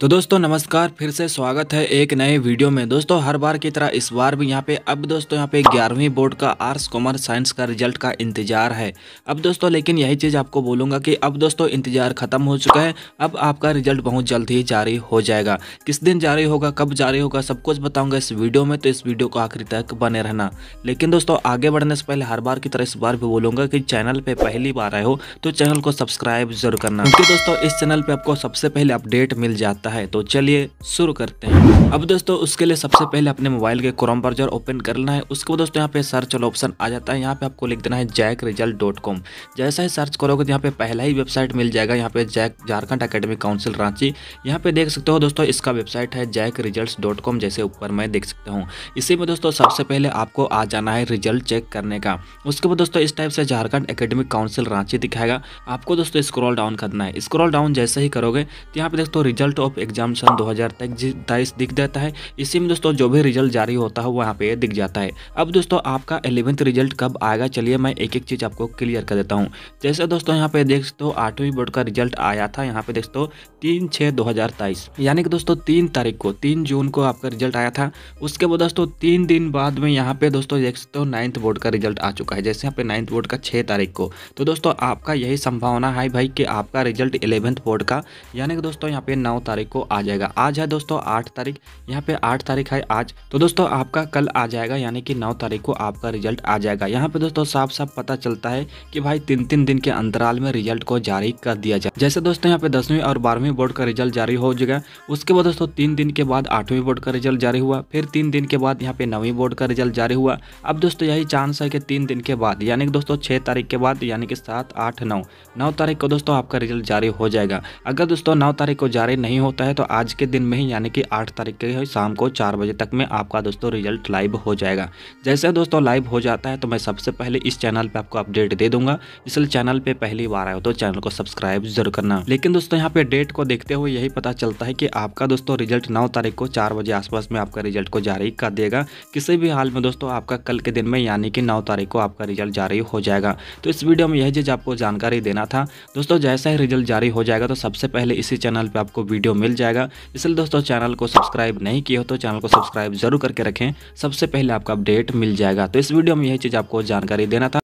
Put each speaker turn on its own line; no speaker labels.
तो दोस्तों नमस्कार फिर से स्वागत है एक नए वीडियो में दोस्तों हर बार की तरह इस बार भी यहाँ पे अब दोस्तों यहाँ पे ग्यारहवीं बोर्ड का आर्ट्स कॉमर्स साइंस का रिजल्ट का इंतजार है अब दोस्तों लेकिन यही चीज़ आपको बोलूँगा कि अब दोस्तों इंतजार खत्म हो चुका है अब आपका रिजल्ट बहुत जल्द ही जारी हो जाएगा किस दिन जारी होगा कब जारी होगा सब कुछ बताऊँगा इस वीडियो में तो इस वीडियो को आखिरी तक बने रहना लेकिन दोस्तों आगे बढ़ने से पहले हर बार की तरह इस बार भी बोलूँगा कि चैनल पर पहली बार आए हो तो चैनल को सब्सक्राइब जरूर करना क्योंकि दोस्तों इस चैनल पर आपको सबसे पहले अपडेट मिल जाता सकता है तो चलिए शुरू करते हैं अब दोस्तों उसके लिए सबसे पहले अपने मोबाइल के क्रोम ब्राउजर ओपन करना है उसके बाद दोस्तों यहाँ पे सर्च वाला ऑप्शन आ जाता है यहाँ पे आपको लिख देना है जैक रिजल्ट डॉट कॉम जैसा ही सर्च करोगे तो यहाँ पे पहला ही वेबसाइट मिल जाएगा यहाँ पे JAC Jharkhand academic council Ranchi यहाँ पे देख सकते हो दोस्तों इसका वेबसाइट है जैक रिजल्ट डॉट कॉम जैसे ऊपर मैं देख सकता हूँ इसी में दोस्तों सबसे पहले आपको आ जाना है रिजल्ट चेक करने का उसके बाद दोस्तों इस टाइप से झारखंड अकेडमिक काउंसिल रांची दिखाएगा आपको दोस्तों स्क्रॉल डाउन करना है स्क्रॉल डाउन जैसे ही करोगे तो यहाँ पे दोस्तों रिजल्ट ऑफ ऑफ एग्जाम सन दो हज़ार दिख जाता है इसी में दोस्तों जो भी रिजल्ट जारी होता है वहाँ पे दिख जाता है अब दोस्तों आपका एलेवंथ रिजल्ट कब आएगा चलिए मैं एक एक चीज़ आपको क्लियर कर देता हूँ जैसे दोस्तों यहाँ पे देख सकते हो आठवीं बोर्ड का रिजल्ट आया था यहाँ पे देख सकते हो तीन छः दो यानी कि दोस्तों तीन तारीख को तीन जून को आपका रिजल्ट आया था उसके बाद दोस्तों तीन दिन बाद में यहाँ पे दोस्तों देख सकते हो नाइन्थ बोर्ड का रिजल्ट आ चुका है जैसे यहाँ पे नाइन्थ बोर्ड का छः तारीख को तो दोस्तों आपका यही संभावना है भाई कि आपका रिजल्ट इलेवंथ बोर्ड का यानी कि दोस्तों यहाँ पे नौ तारीख तारीख को आ जाएगा आज है दोस्तों आठ तारीख यहाँ पे आठ तारीख है आज तो दोस्तों आपका कल आ जाएगा यानी कि नौ तारीख को आपका रिजल्ट आ जाएगा यहाँ पे दोस्तों साफ साफ पता चलता है कि भाई तीन तीन दिन के अंतराल में रिजल्ट को जारी कर दिया जाए जैसे दोस्तों यहाँ पे दसवीं और बारहवीं बोर्ड का रिजल्ट जारी हो जाएगा उसके बाद दोस्तों तीन दिन के बाद आठवीं बोर्ड का रिजल्ट जारी हुआ फिर तीन दिन के बाद यहाँ पे नवीं बोर्ड का रिजल्ट जारी हुआ अब दोस्तों यही चांस है कि तीन दिन के बाद यानी कि दोस्तों छह तारीख के बाद यानी कि सात आठ नौ नौ तारीख को दोस्तों आपका रिजल्ट जारी हो जाएगा अगर दोस्तों नौ तारीख को जारी नहीं हो होता है तो आज के दिन में ही यानी कि आठ तारीख के शाम को चार बजे तक में आपका दोस्तों रिजल्ट लाइव हो जाएगा जैसे दोस्तों लाइव हो जाता है तो मैं सबसे पहले इस चैनल पर आपको अपडेट दे दूंगा इसलिए चैनल पर पहली बार आए हो तो चैनल को सब्सक्राइब जरूर करना लेकिन दोस्तों यहाँ पे डेट को देखते हुए यही पता चलता है कि आपका दोस्तों रिजल्ट नौ तारीख को चार बजे आसपास में आपका रिजल्ट को जारी कर देगा किसी भी हाल में दोस्तों आपका कल के दिन में यानी कि नौ तारीख को आपका रिजल्ट जारी हो जाएगा तो इस वीडियो में यह चीज़ आपको जानकारी देना था दोस्तों जैसा ही रिजल्ट जारी हो जाएगा तो सबसे पहले इसी चैनल पर आपको वीडियो मिल मिल जाएगा इसलिए दोस्तों चैनल को सब्सक्राइब नहीं किए हो तो चैनल को सब्सक्राइब जरूर करके रखें सबसे पहले आपका अपडेट मिल जाएगा तो इस वीडियो में यही चीज़ आपको जानकारी देना था